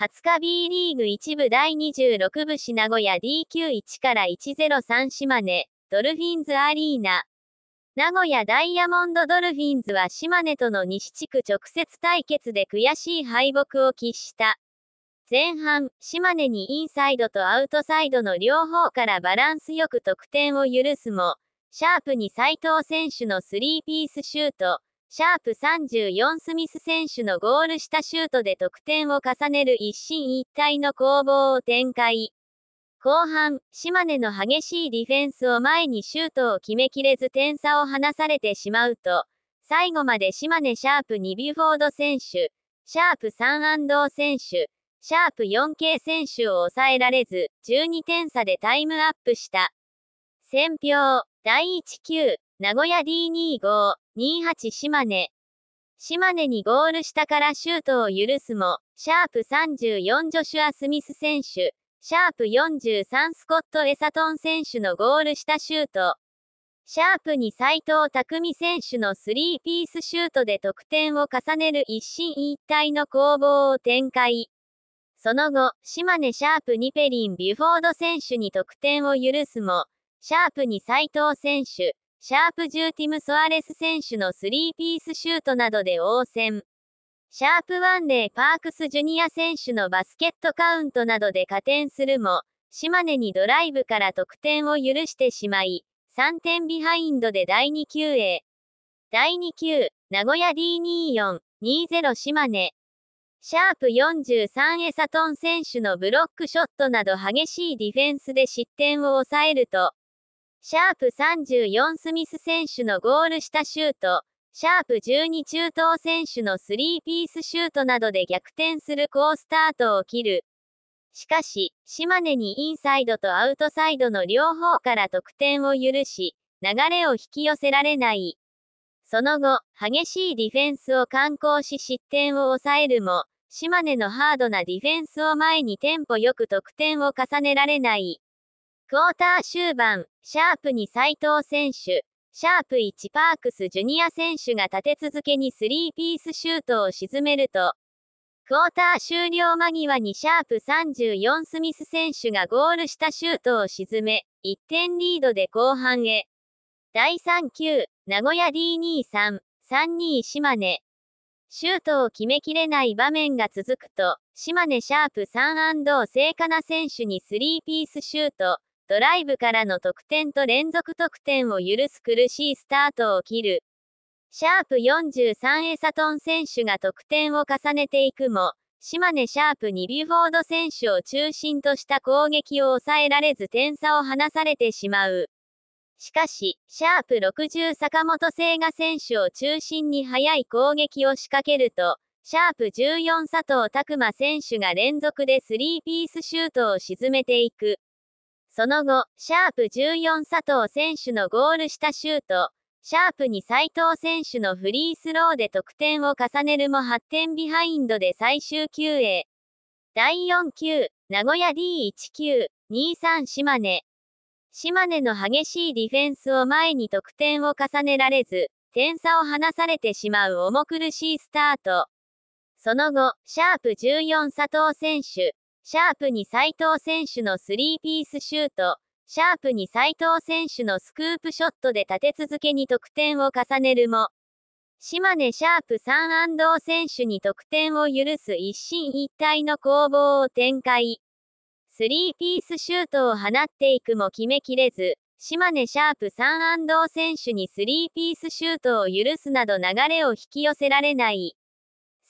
20日 B リーグ1部第26部品名古屋 d q 1から103島根、ドルフィンズアリーナ。名古屋ダイヤモンドドルフィンズは島根との西地区直接対決で悔しい敗北を喫した。前半、島根にインサイドとアウトサイドの両方からバランスよく得点を許すも、シャープに斉藤選手のスリーピースシュート、シャープ34スミス選手のゴール下シュートで得点を重ねる一進一退の攻防を展開。後半、島根の激しいディフェンスを前にシュートを決めきれず点差を離されてしまうと、最後まで島根シャープ2ビュフォード選手、シャープ3ド藤選手、シャープ 4K 選手を抑えられず、12点差でタイムアップした。選評、第1級、名古屋 D25。28島根。島根にゴール下からシュートを許すも、シャープ34ジョシュア・スミス選手、シャープ43スコット・エサトン選手のゴール下シュート。シャープに斎藤匠選手のスリーピースシュートで得点を重ねる一進一退の攻防を展開。その後、島根シャープ2ペリン・ビュフォード選手に得点を許すも、シャープに斎藤選手、シャープ10ティム・ソアレス選手のスリーピースシュートなどで応戦。シャープ1でパークス・ジュニア選手のバスケットカウントなどで加点するも、島根にドライブから得点を許してしまい、3点ビハインドで第2球へ。第2球、名古屋 D24-20 島根。シャープ43エサトン選手のブロックショットなど激しいディフェンスで失点を抑えると、シャープ34スミス選手のゴール下シュート、シャープ12中東選手のスリーピースシュートなどで逆転する好スタートを切る。しかし、島根にインサイドとアウトサイドの両方から得点を許し、流れを引き寄せられない。その後、激しいディフェンスを敢行し失点を抑えるも、島根のハードなディフェンスを前にテンポよく得点を重ねられない。クォーター終盤、シャープ2斎藤選手、シャープ1パークスジュニア選手が立て続けにスリーピースシュートを沈めると、クォーター終了間際にシャープ34スミス選手がゴールしたシュートを沈め、1点リードで後半へ。第3球、名古屋 D23、32島根。シュートを決めきれない場面が続くと、島根シャープ3安藤聖華奈選手にスリーピースシュート、ドライブからの得点と連続得点を許す苦しいスタートを切る。シャープ43エサトン選手が得点を重ねていくも、島根シャープ2ビューフォード選手を中心とした攻撃を抑えられず点差を離されてしまう。しかし、シャープ60坂本聖賀選手を中心に速い攻撃を仕掛けると、シャープ14佐藤拓磨選手が連続でスリーピースシュートを沈めていく。その後、シャープ14佐藤選手のゴールしたシュート、シャープに斉藤選手のフリースローで得点を重ねるも8点ビハインドで最終級へ。第4級、名古屋 D1923 島根。島根の激しいディフェンスを前に得点を重ねられず、点差を離されてしまう重苦しいスタート。その後、シャープ14佐藤選手、シャープに斉藤選手のスリーピースシュート、シャープに斉藤選手のスクープショットで立て続けに得点を重ねるも、島根シャープ3安藤選手に得点を許す一進一退の攻防を展開。スリーピースシュートを放っていくも決めきれず、島根シャープ3安藤選手にスリーピースシュートを許すなど流れを引き寄せられない。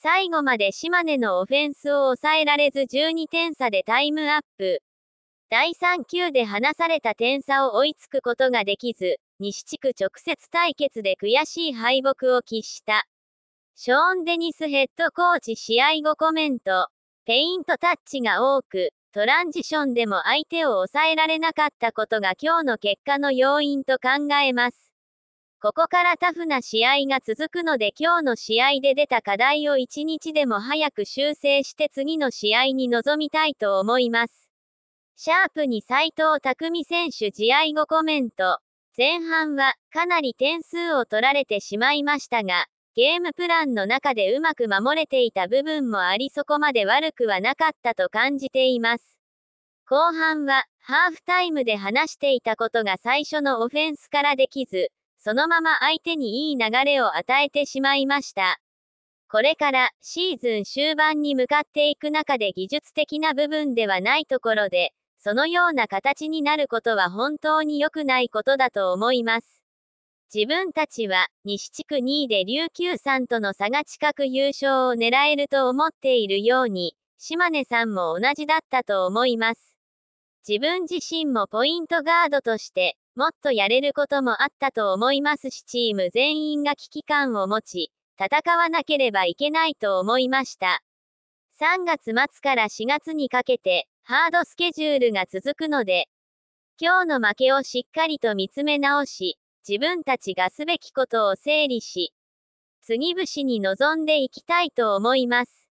最後まで島根のオフェンスを抑えられず12点差でタイムアップ。第3球で離された点差を追いつくことができず、西地区直接対決で悔しい敗北を喫した。ショーン・デニスヘッドコーチ試合後コメント。ペイントタッチが多く、トランジションでも相手を抑えられなかったことが今日の結果の要因と考えます。ここからタフな試合が続くので今日の試合で出た課題を一日でも早く修正して次の試合に臨みたいと思います。シャープに斎藤匠選手試合後コメント。前半はかなり点数を取られてしまいましたが、ゲームプランの中でうまく守れていた部分もありそこまで悪くはなかったと感じています。後半はハーフタイムで話していたことが最初のオフェンスからできず、そのまま相手にいい流れを与えてしまいました。これからシーズン終盤に向かっていく中で技術的な部分ではないところで、そのような形になることは本当に良くないことだと思います。自分たちは西地区2位で琉球さんとの差が近く優勝を狙えると思っているように、島根さんも同じだったと思います。自分自身もポイントガードとしてもっとやれることもあったと思いますしチーム全員が危機感を持ち、戦わなければいけないと思いました。3月末から4月にかけて、ハードスケジュールが続くので、今日の負けをしっかりと見つめ直し、自分たちがすべきことを整理し、次節に臨んでいきたいと思います。